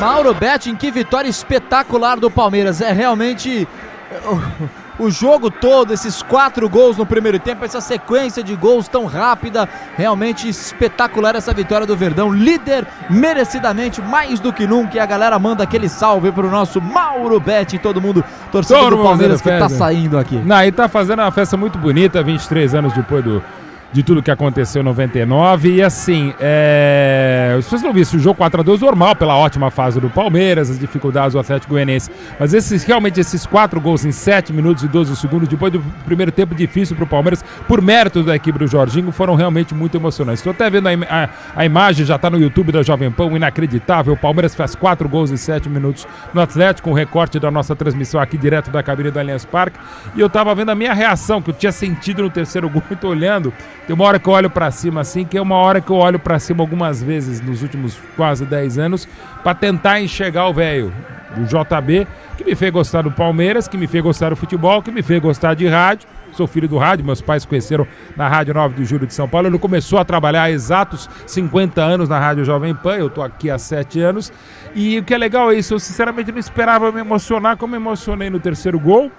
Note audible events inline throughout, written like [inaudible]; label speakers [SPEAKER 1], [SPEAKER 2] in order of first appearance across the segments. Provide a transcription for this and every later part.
[SPEAKER 1] Mauro Betting, que vitória espetacular do Palmeiras. É realmente uh, o jogo todo, esses quatro gols no primeiro tempo, essa sequência de gols tão rápida, realmente espetacular essa vitória do Verdão, líder merecidamente, mais do que nunca. E a galera manda aquele salve pro nosso Mauro Betti, todo mundo torcendo do Palmeiras que tá né? saindo aqui. Não, e
[SPEAKER 2] tá fazendo uma festa muito bonita, 23 anos depois do de tudo que aconteceu em 99. E assim, é... se vocês não vissem o jogo 4x2 normal, pela ótima fase do Palmeiras, as dificuldades do Atlético Goianiense. Mas esses, realmente esses quatro gols em 7 minutos e 12 segundos, depois do primeiro tempo difícil para o Palmeiras, por mérito da equipe do Jorginho, foram realmente muito emocionantes. Estou até vendo a, im a, a imagem, já está no YouTube da Jovem Pan, inacreditável. O Palmeiras faz quatro gols em 7 minutos no Atlético, um recorte da nossa transmissão aqui direto da cabine do Allianz Parque. E eu estava vendo a minha reação, que eu tinha sentido no terceiro gol, e [laughs] olhando. Tem uma hora que eu olho para cima assim, que é uma hora que eu olho para cima algumas vezes nos últimos quase 10 anos para tentar enxergar o velho, o JB, que me fez gostar do Palmeiras, que me fez gostar do futebol, que me fez gostar de rádio. Sou filho do rádio, meus pais conheceram na Rádio 9 de Julho de São Paulo. Ele começou a trabalhar há exatos 50 anos na Rádio Jovem Pan, eu estou aqui há 7 anos. E o que é legal é isso, eu sinceramente não esperava me emocionar como me emocionei no terceiro gol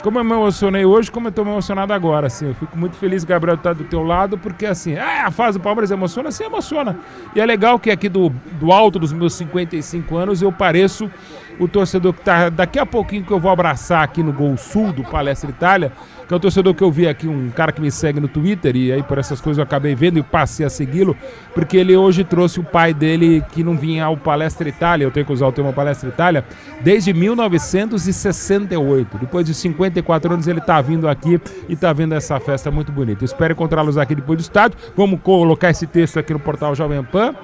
[SPEAKER 2] como eu me emocionei hoje, como eu tô emocionado agora, assim. Eu fico muito feliz, Gabriel, estar tá do teu lado, porque assim, é, a fase do Palmeiras emociona, sim, emociona. E é legal que aqui do, do alto dos meus 55 anos eu pareço o torcedor que tá daqui a pouquinho que eu vou abraçar aqui no Gol Sul do Palestra Itália que é um torcedor que eu vi aqui, um cara que me segue no Twitter, e aí por essas coisas eu acabei vendo e passei a segui-lo, porque ele hoje trouxe o pai dele que não vinha ao Palestra Itália, eu tenho que usar o termo Palestra Itália, desde 1968. Depois de 54 anos ele está vindo aqui e está vendo essa festa muito bonita. espero encontrá-los aqui depois do estádio. Vamos colocar esse texto aqui no portal Jovem Pan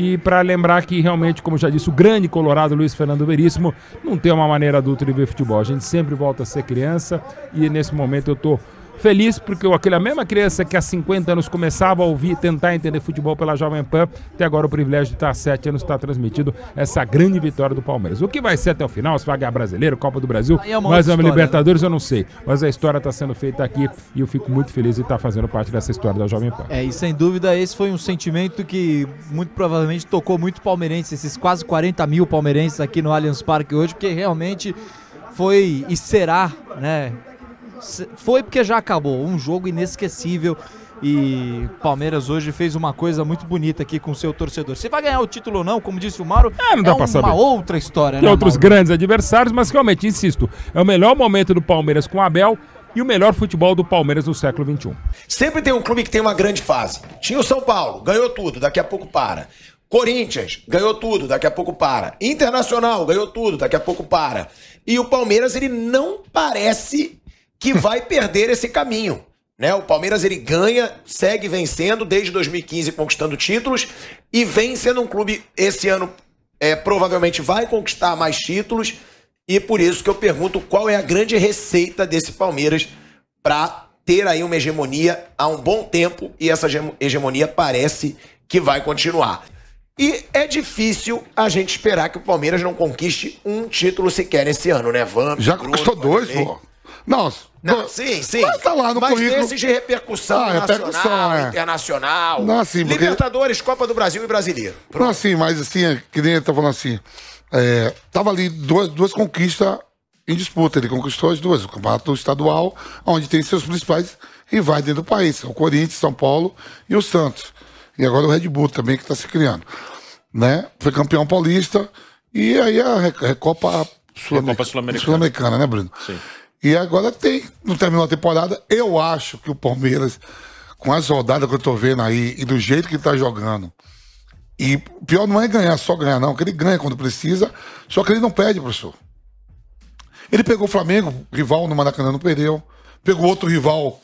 [SPEAKER 2] e para lembrar que realmente, como já disse, o grande colorado Luiz Fernando Veríssimo não tem uma maneira adulta de ver futebol. A gente sempre volta a ser criança e nesse momento eu estou feliz porque aquela mesma criança que há 50 anos começava a ouvir tentar entender futebol pela Jovem Pan, tem agora o privilégio de estar há 7 anos estar transmitindo essa grande vitória do Palmeiras. O que vai ser até o final, se vai ganhar brasileiro, Copa do Brasil, é uma mais uma história, Libertadores, né? eu não sei. Mas a história está sendo feita aqui e eu fico muito feliz de estar fazendo parte dessa história da Jovem
[SPEAKER 1] Pan. É, e sem dúvida esse foi um sentimento que muito provavelmente tocou muito palmeirense, esses quase 40 mil palmeirenses aqui no Allianz Parque hoje, porque realmente foi e será, né, foi porque já acabou. Um jogo inesquecível. E Palmeiras hoje fez uma coisa muito bonita aqui com seu torcedor. Se vai ganhar o título ou não, como disse o Mauro, é, não dá é uma saber. outra história. Tem né, outros Mauro? grandes
[SPEAKER 2] adversários, mas realmente, insisto, é o melhor momento do Palmeiras com o Abel e o melhor futebol do Palmeiras no século XXI.
[SPEAKER 1] Sempre tem um clube que tem uma grande fase. Tinha o São Paulo, ganhou tudo, daqui a pouco para. Corinthians ganhou tudo, daqui a pouco para. Internacional ganhou tudo, daqui a pouco para. E o Palmeiras, ele não parece que vai perder esse caminho. Né? O Palmeiras ele ganha, segue vencendo desde 2015 conquistando títulos e vem sendo um clube esse ano é, provavelmente vai conquistar mais títulos e por isso que eu pergunto qual é a grande receita desse Palmeiras para ter aí uma hegemonia há um bom tempo e essa hegemonia parece que vai continuar. E é difícil a gente esperar que o Palmeiras não conquiste um título sequer esse ano, né, Van? Já Bruno, conquistou dois, pô.
[SPEAKER 3] Nossa. Não,
[SPEAKER 1] sim, sim. Mas tá lá no mas currículo. de repercussão ah, nacional, repercussão, é. internacional. Não, assim, porque... Libertadores, Copa do Brasil e Brasileiro.
[SPEAKER 3] Pronto. Não, assim, mas assim, é que nem ele tá falando assim. É, tava ali duas, duas conquistas em disputa. Ele conquistou as duas. O campeonato estadual, onde tem seus principais rivais dentro do país. O Corinthians, São Paulo e o Santos. E agora o Red Bull também que está se criando. Né? Foi campeão paulista e aí a Recopa Sul-Americana, Sul né, Bruno? Sim. E agora tem, não terminou a temporada. Eu acho que o Palmeiras, com as rodadas que eu tô vendo aí e do jeito que ele tá jogando, e pior não é ganhar, só ganhar, não, que ele ganha quando precisa, só que ele não perde, professor. Ele pegou o Flamengo, rival no Maracanã, não perdeu. Pegou outro rival,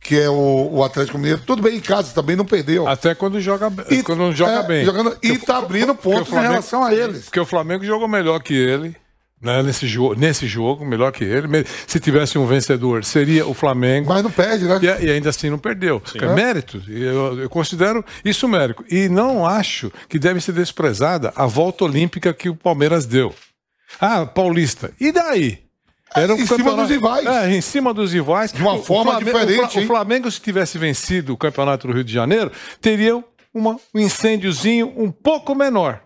[SPEAKER 3] que é o, o Atlético Mineiro. Tudo bem em casa, também não perdeu. Até quando joga, e, quando joga é, bem. Jogando, e tá abrindo pontos em relação a eles.
[SPEAKER 4] Porque o Flamengo jogou melhor que ele né, nesse, jogo, nesse jogo, melhor que ele. Se tivesse um vencedor, seria o Flamengo. Mas não perde, né? E, e ainda assim não perdeu. Sim. É mérito. Eu, eu, considero isso mérito. E não acho que deve ser desprezada a volta olímpica que o Palmeiras deu. Ah, Paulista. E daí? É, Era um em cima dos rivais. É, em cima dos rivais. De uma o, forma o Flamengo, diferente. O, o Flamengo, se tivesse vencido o Campeonato do Rio de Janeiro, teria uma, um incêndiozinho um pouco menor.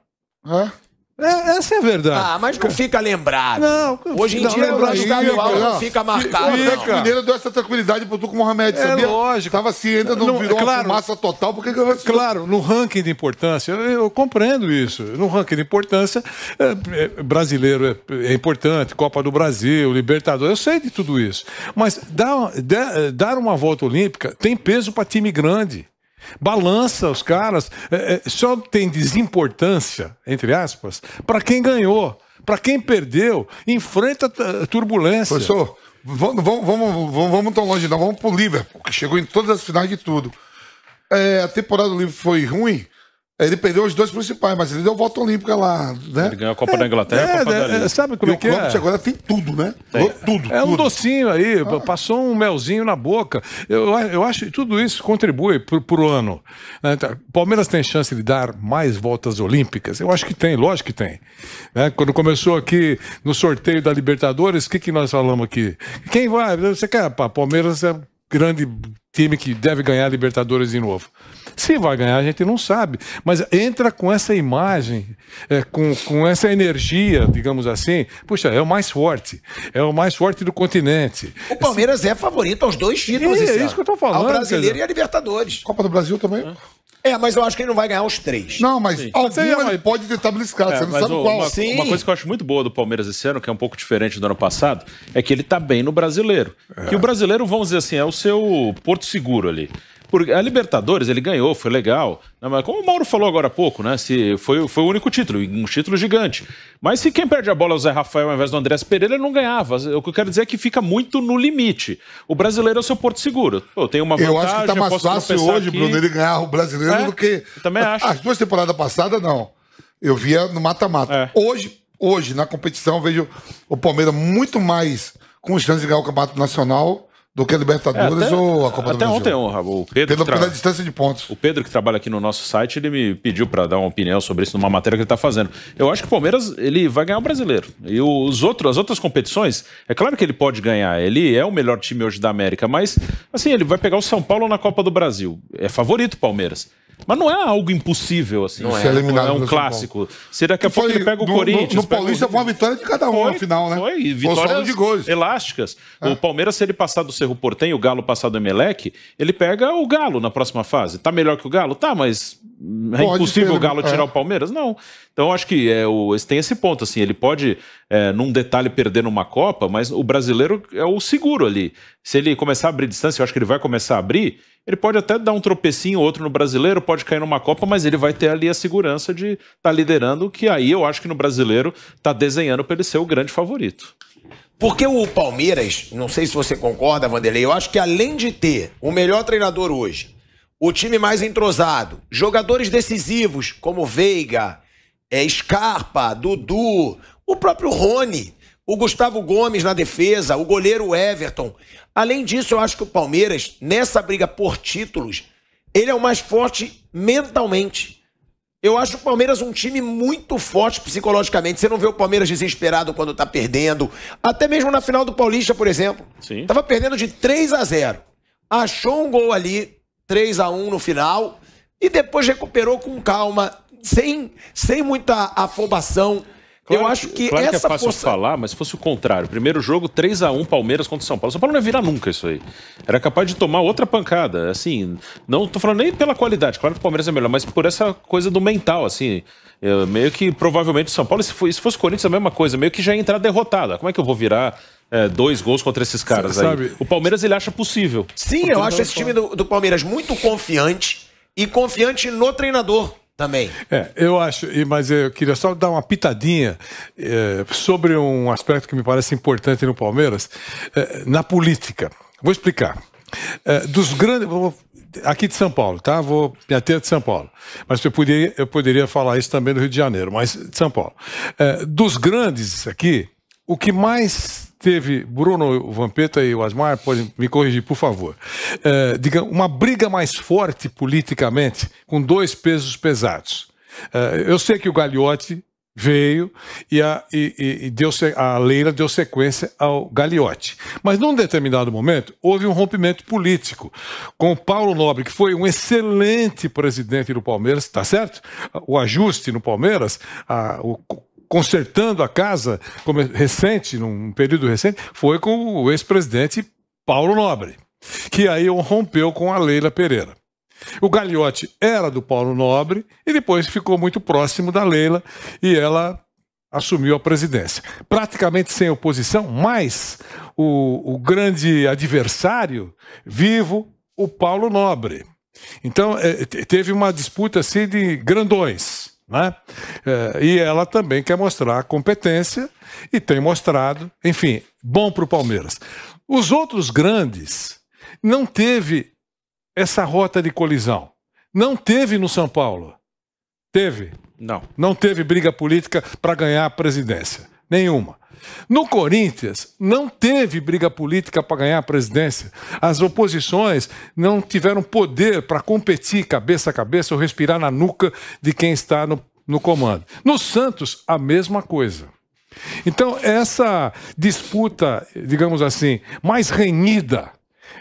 [SPEAKER 4] É.
[SPEAKER 1] É, essa é a verdade. Ah, mas não fica lembrado. Não, Hoje em não, dia, lembra, no estadual, não fica marcado. Fica. O Mineiro
[SPEAKER 3] deu essa tranquilidade pro Tuco Mohamed, é, sabia? É lógico. Tava assim, ainda não, não virou claro, massa total,
[SPEAKER 4] porque... Claro, no ranking de importância, eu, compreendo isso. No ranking de importância, é, é, brasileiro é, é, importante, Copa do Brasil, Libertadores, eu sei de tudo isso. Mas dar, dar uma volta olímpica tem peso para time grande. Balança os caras, é, é, só tem desimportância, entre aspas, para quem ganhou. Para quem perdeu, enfrenta eh, turbulência. Professor,
[SPEAKER 3] vamos, vamos, vamos, vamos tão longe, não. Vamos pro Liverpool, que chegou em todas as finais de tudo. É, a temporada do Liverpool foi ruim, ele perdeu os dois principais, mas ele deu volta olímpica lá,
[SPEAKER 4] né? Ele ganhou a Copa é, da Inglaterra é, a Copa é, da é, Sabe como e é que é?
[SPEAKER 3] agora tem tudo, né?
[SPEAKER 5] Tem.
[SPEAKER 4] Tudo, É tudo. um docinho aí, ah. passou um melzinho na boca. Eu, eu acho que tudo isso contribui para o ano. Né? Palmeiras tem chance de dar mais voltas olímpicas? Eu acho que tem, lógico que tem. Né? Quando começou aqui no sorteio da Libertadores, o que, que nós falamos aqui? Quem vai? Você quer? Pá, Palmeiras é grande time que deve ganhar a Libertadores de novo. Se vai ganhar, a gente não sabe. Mas entra com essa imagem, é, com, com essa energia, digamos assim. Puxa, é o mais forte. É o mais forte do continente. O
[SPEAKER 3] Palmeiras assim,
[SPEAKER 1] é favorito aos dois títulos. É, é isso que eu tô falando. Ao brasileiro e a
[SPEAKER 3] Libertadores. Copa do Brasil também. É, mas eu acho que ele não vai ganhar os três. Não, mas pode tentar beliscar, é, você não
[SPEAKER 5] sabe o, qual. Uma, Sim. uma coisa que eu acho muito boa do Palmeiras esse ano, que é um pouco diferente do ano passado, é que ele tá bem no brasileiro. É. Que o brasileiro, vamos dizer assim, é o seu porto seguro ali. Porque a Libertadores ele ganhou, foi legal. Mas como o Mauro falou agora há pouco, né? Se foi, foi o único título, um título gigante. Mas se quem perde a bola é o Zé Rafael ao invés do Andrés Pereira, ele não ganhava. O que eu quero dizer é que fica muito no limite. O brasileiro é o seu porto seguro. Eu tenho uma vantagem, Eu acho que tá mais fácil hoje, aqui. Bruno, ele ganhar o brasileiro é, do
[SPEAKER 3] que. Também acho. As duas temporadas passadas, não. Eu via no mata-mata. É. Hoje, hoje, na competição, vejo o Palmeiras muito mais com chance de ganhar o Campeonato Nacional do que a Libertadores é, até, ou a Copa do Brasil. Até ontem,
[SPEAKER 5] honra. O Pedro pela, tra... distância de pontos. O Pedro, que trabalha aqui no nosso site, ele me pediu para dar uma opinião sobre isso numa matéria que ele está fazendo. Eu acho que o Palmeiras ele vai ganhar o brasileiro. E os outros, as outras competições, é claro que ele pode ganhar. Ele é o melhor time hoje da América, mas assim, ele vai pegar o São Paulo na Copa do Brasil. É favorito o Palmeiras. Mas não é algo impossível, assim. Não é. é, eliminado é um clássico. será que a pouco ele pega o no, Corinthians. No, no Paulista o... foi
[SPEAKER 3] uma vitória de cada um foi, na final, né? Foi, vitórias de
[SPEAKER 5] gols. elásticas. É. O Palmeiras, se ele passar do Cerro Portenho, o Galo passar do Emelec, ele pega o Galo na próxima fase. Tá melhor que o Galo? Tá, mas é pode impossível ter, o Galo tirar é. o Palmeiras? Não. Então, acho que é, o, tem esse ponto, assim, ele pode, é, num detalhe, perder numa Copa, mas o brasileiro é o seguro ali. Se ele começar a abrir distância, eu acho que ele vai começar a abrir, ele pode até dar um tropecinho outro no brasileiro, pode cair numa Copa, mas ele vai ter ali a segurança de estar tá liderando, que aí eu acho
[SPEAKER 1] que no brasileiro está desenhando para ele ser o grande favorito. Porque o Palmeiras, não sei se você concorda, Vanderlei, eu acho que além de ter o melhor treinador hoje, o time mais entrosado, jogadores decisivos como Veiga, é, Scarpa, Dudu, o próprio Rony, o Gustavo Gomes na defesa, o goleiro Everton. Além disso, eu acho que o Palmeiras, nessa briga por títulos, ele é o mais forte mentalmente. Eu acho o Palmeiras um time muito forte psicologicamente. Você não vê o Palmeiras desesperado quando tá perdendo. Até mesmo na final do Paulista, por exemplo. Sim. Tava perdendo de 3 a 0. Achou um gol ali, 3 a 1 no final e depois recuperou com calma, sem, sem muita afobação. Claro, eu acho que claro essa que é fácil força...
[SPEAKER 5] falar, mas se fosse o contrário. Primeiro jogo, 3 a 1 Palmeiras contra São Paulo. São Paulo não ia virar nunca isso aí. Era capaz de tomar outra pancada. Assim, não tô falando nem pela qualidade, claro que o Palmeiras é melhor, mas por essa coisa do mental, assim. Eh, meio que provavelmente o São Paulo, se fosse, se fosse Corinthians, a mesma coisa, meio que já ia entrar derrotada. Como é que eu vou virar é, dois gols contra esses caras Sabe...
[SPEAKER 4] aí. O Palmeiras ele acha possível.
[SPEAKER 1] Sim, eu acho esse time do, do, Palmeiras muito confiante e confiante no treinador também.
[SPEAKER 4] É, eu acho, mas eu queria só dar uma pitadinha é, sobre um aspecto que me parece importante no Palmeiras, é, na política. Vou explicar. É, dos grandes. aqui de São Paulo, tá? Vou me ater de São Paulo. Mas eu poderia, eu poderia falar isso também do Rio de Janeiro, mas de São Paulo. É, dos grandes aqui, o que mais teve Bruno Vampeta e o Asmar, podem me corrigir, por favor. É, diga, uma briga mais forte politicamente, com dois pesos pesados. É, eu sei que o Gagliotti veio e, a, e, e deu, a Leila deu sequência ao Gagliotti. Mas num determinado momento, houve um rompimento político com o Paulo Nobre, que foi um excelente presidente do Palmeiras, tá certo? O ajuste no Palmeiras, a, o consertando a casa como é recente, num período recente, foi com o ex-presidente Paulo Nobre, que aí rompeu com a Leila Pereira. O Gagliotti era do Paulo Nobre e depois ficou muito próximo da Leila e ela assumiu a presidência. Praticamente sem oposição, mas o, o grande adversário vivo, o Paulo Nobre. Então, é, teve uma disputa assim de grandões. Né? É, e ela também quer mostrar competência e tem mostrado, enfim, bom para o Palmeiras. Os outros grandes não teve essa rota de colisão. Não teve no São Paulo. Teve? Não. Não teve briga política para ganhar a presidência nenhuma. No Corinthians, não teve briga política para ganhar a presidência. As oposições não tiveram poder para competir cabeça a cabeça ou respirar na nuca de quem está no, no comando. No Santos, a mesma coisa. Então, essa disputa, digamos assim, mais renhida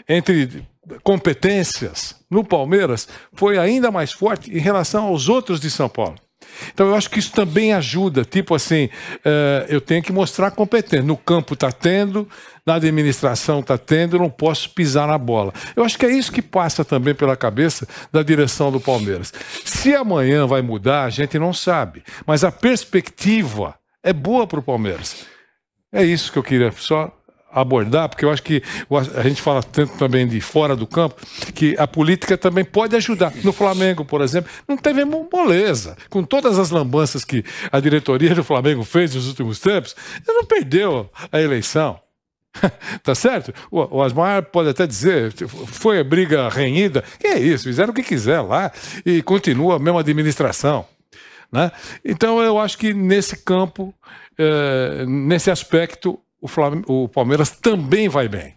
[SPEAKER 4] entre competências no Palmeiras foi ainda mais forte em relação aos outros de São Paulo. Então eu acho que isso também ajuda. Tipo assim, uh, eu tenho que mostrar competência. No campo está tendo, na administração está tendo, eu não posso pisar na bola. Eu acho que é isso que passa também pela cabeça da direção do Palmeiras. Se amanhã vai mudar, a gente não sabe. Mas a perspectiva é boa para o Palmeiras. É isso que eu queria só abordar, porque eu acho que a gente fala tanto também de fora do campo, que a política também pode ajudar. No Flamengo, por exemplo, não teve moleza. Com todas as lambanças que a diretoria do Flamengo fez nos últimos tempos, ele não perdeu a eleição. [laughs] tá certo? O Osmar pode até dizer, tipo, foi a briga renhida. Que é isso, fizeram o que quiser lá e continua a mesma administração. Né? Então, eu acho que nesse campo, eh, nesse aspecto, o, Flam... o Palmeiras também vai bem.